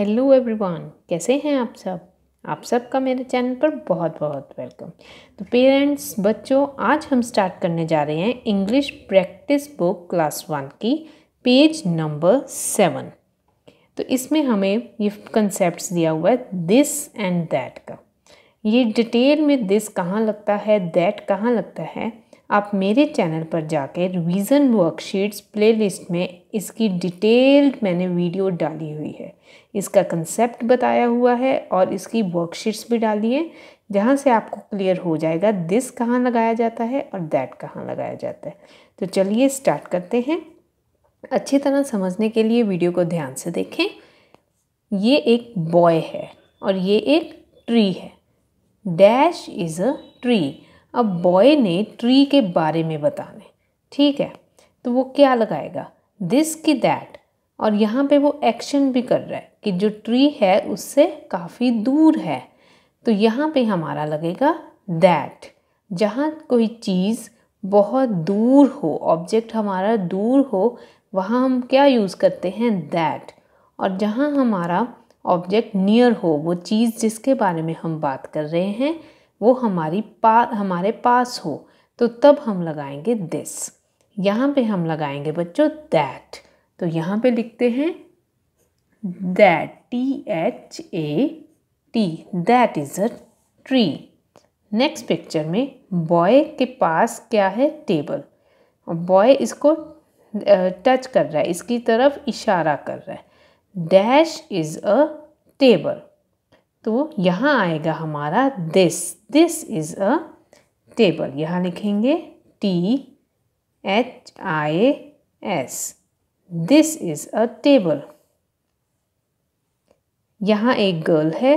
Hello everyone कैसे हैं आप सब आप सबका मेरे चैनल पर बहुत बहुत वेलकम तो पेरेंट्स बच्चों आज हम स्टार्ट करने जा रहे हैं English practice book class one की पेज नंबर सेवन तो इसमें हमें ये कंसेप्ट दिया हुआ है दिस एंड दैट का ये डिटेल में दिस कहाँ लगता है दैट कहाँ लगता है आप मेरे चैनल पर जाकर रिवीजन वर्कशीट्स प्लेलिस्ट में इसकी डिटेल्ड मैंने वीडियो डाली हुई है इसका कंसेप्ट बताया हुआ है और इसकी वर्कशीट्स भी डाली है जहाँ से आपको क्लियर हो जाएगा दिस कहाँ लगाया जाता है और दैट कहाँ लगाया जाता है तो चलिए स्टार्ट करते हैं अच्छी तरह समझने के लिए वीडियो को ध्यान से देखें ये एक बॉय है और ये एक ट्री है डैश इज़ अ ट्री अब बॉय ने ट्री के बारे में बताने ठीक है तो वो क्या लगाएगा दिस की दैट और यहाँ पे वो एक्शन भी कर रहा है कि जो ट्री है उससे काफ़ी दूर है तो यहाँ पे हमारा लगेगा दैट जहाँ कोई चीज़ बहुत दूर हो ऑब्जेक्ट हमारा दूर हो वहाँ हम क्या यूज़ करते हैं दैट और जहाँ हमारा ऑब्जेक्ट नियर हो वो चीज़ जिसके बारे में हम बात कर रहे हैं वो हमारी पा हमारे पास हो तो तब हम लगाएंगे दिस यहाँ पे हम लगाएंगे बच्चों दैट तो यहाँ पे लिखते हैं that T H A T that is a tree next picture में बॉय के पास क्या है टेबल और बॉय इसको टच कर रहा है इसकी तरफ इशारा कर रहा है डैश इज़ अ टेबल तो यहाँ आएगा हमारा this this is a table यहाँ लिखेंगे T H I S this is a table यहाँ एक गर्ल है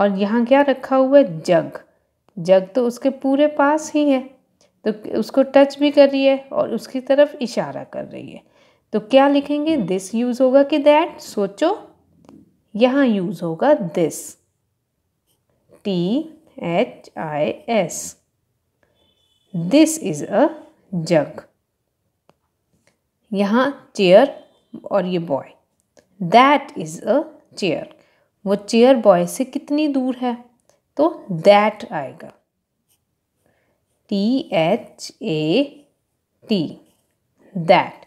और यहाँ क्या रखा हुआ है जग जग तो उसके पूरे पास ही है तो उसको टच भी कर रही है और उसकी तरफ इशारा कर रही है तो क्या लिखेंगे दिस यूज़ होगा कि दैट सोचो यहाँ यूज़ होगा this T H I S. This is a jug. यहाँ चेयर और ये boy that is a chair वो चेयर बॉय से कितनी दूर है तो दैट आएगा T H A T that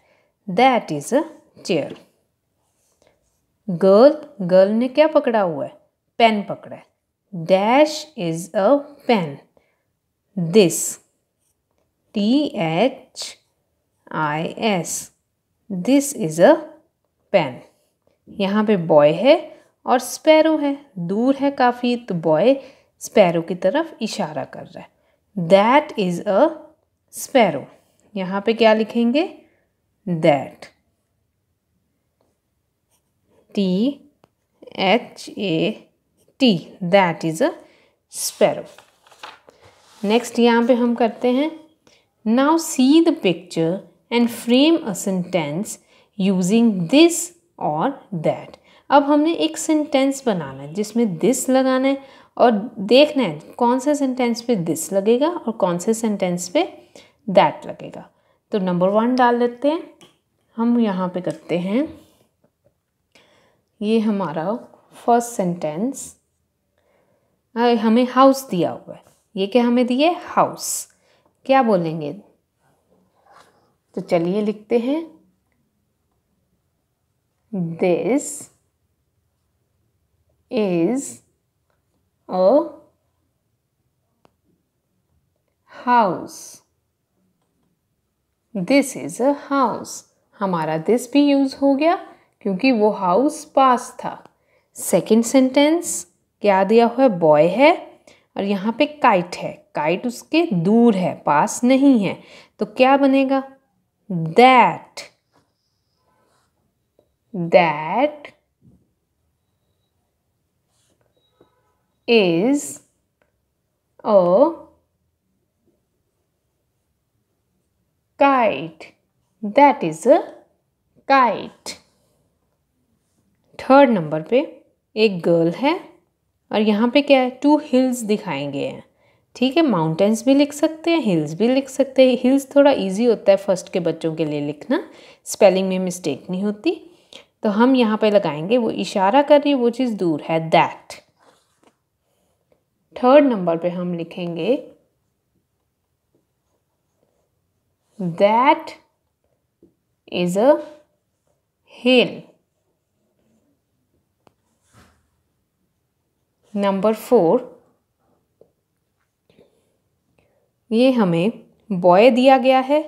that is a chair girl girl ने क्या पकड़ा हुआ है पेन पकड़ा है dash is a pen. This. T-H-I-S. This is a pen यहाँ पे बॉय है और स्पैरो है दूर है काफ़ी तो बॉय स्पैरो की तरफ इशारा कर रहा है दैट इज़ अ स्पैरो यहाँ पे क्या लिखेंगे that T H A T that is a sparrow next यहाँ पे हम करते हैं now see the picture and frame a sentence using this और दैट अब हमने एक सेंटेंस बनाना है जिसमें दिस लगाना है और देखना है कौन से सेंटेंस पे दिस लगेगा और कौन से सेंटेंस पे दैट लगेगा तो नंबर वन डाल देते हैं हम यहाँ पे करते हैं ये हमारा फर्स्ट सेंटेंस हमें हाउस दिया हुआ है ये क्या हमें दिए हाउस क्या बोलेंगे तो चलिए लिखते हैं this is a house this is a house हमारा दिस भी यूज हो गया क्योंकि वो हाउस पास था सेकेंड सेंटेंस क्या दिया हुआ है बॉय है और यहाँ पे काइट है काइट उसके दूर है पास नहीं है तो क्या बनेगा that that is a kite that is a kite third number पे एक गर्ल है और यहाँ पे क्या है टू हिल्स दिखाएंगे हैं ठीक है माउंटेंस भी लिख सकते हैं हिल्स भी लिख सकते हैं हिल्स थोड़ा इजी होता है फर्स्ट के बच्चों के लिए लिखना स्पेलिंग में मिस्टेक नहीं होती तो हम यहाँ पे लगाएंगे वो इशारा कर रही है वो चीज़ दूर है दैट थर्ड नंबर पे हम लिखेंगे that is a hill number four ये हमें बॉय दिया गया है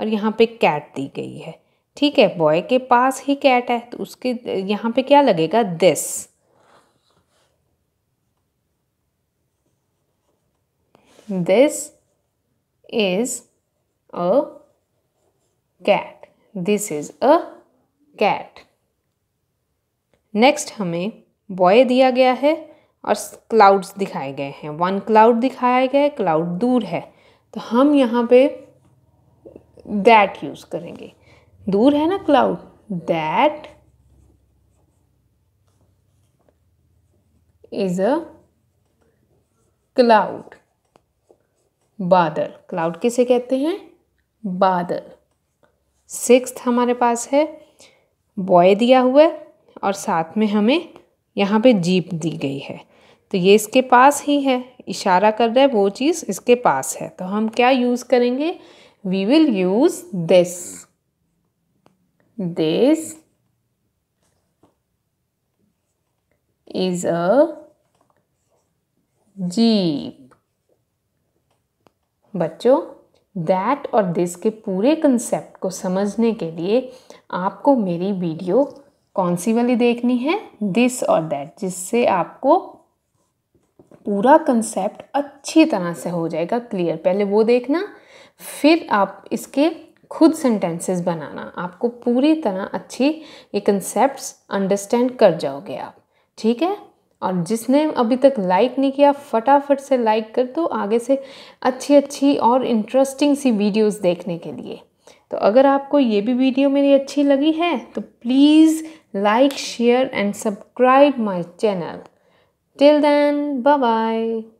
और यहाँ पे कैट दी गई है ठीक है बॉय के पास ही कैट है तो उसके यहाँ पे क्या लगेगा this this is a cat this is a cat next हमें बॉय दिया गया है और क्लाउड्स दिखाए गए हैं वन क्लाउड दिखाया गया है क्लाउड दूर है तो हम यहाँ पे दैट यूज़ करेंगे दूर है ना cloud that is a cloud बादल क्लाउड किसे कहते हैं बादल सिक्स हमारे पास है बॉय दिया हुआ है और साथ में हमें यहाँ पे जीप दी गई है तो ये इसके पास ही है इशारा कर रहा है वो चीज़ इसके पास है तो हम क्या यूज़ करेंगे we will use this this is a jeep बच्चों दैट और दिस के पूरे कंसेप्ट को समझने के लिए आपको मेरी वीडियो कौन सी वाली देखनी है दिस और दैट जिससे आपको पूरा कंसेप्ट अच्छी तरह से हो जाएगा क्लियर पहले वो देखना फिर आप इसके खुद सेंटेंसेस बनाना आपको पूरी तरह अच्छी ये कंसेप्ट अंडरस्टैंड कर जाओगे आप ठीक है और जिसने अभी तक लाइक नहीं किया फटाफट से लाइक कर दो आगे से अच्छी अच्छी और इंटरेस्टिंग सी वीडियोस देखने के लिए तो अगर आपको ये भी वीडियो मेरी अच्छी लगी है तो please like share and subscribe my channel Till then, bye bye.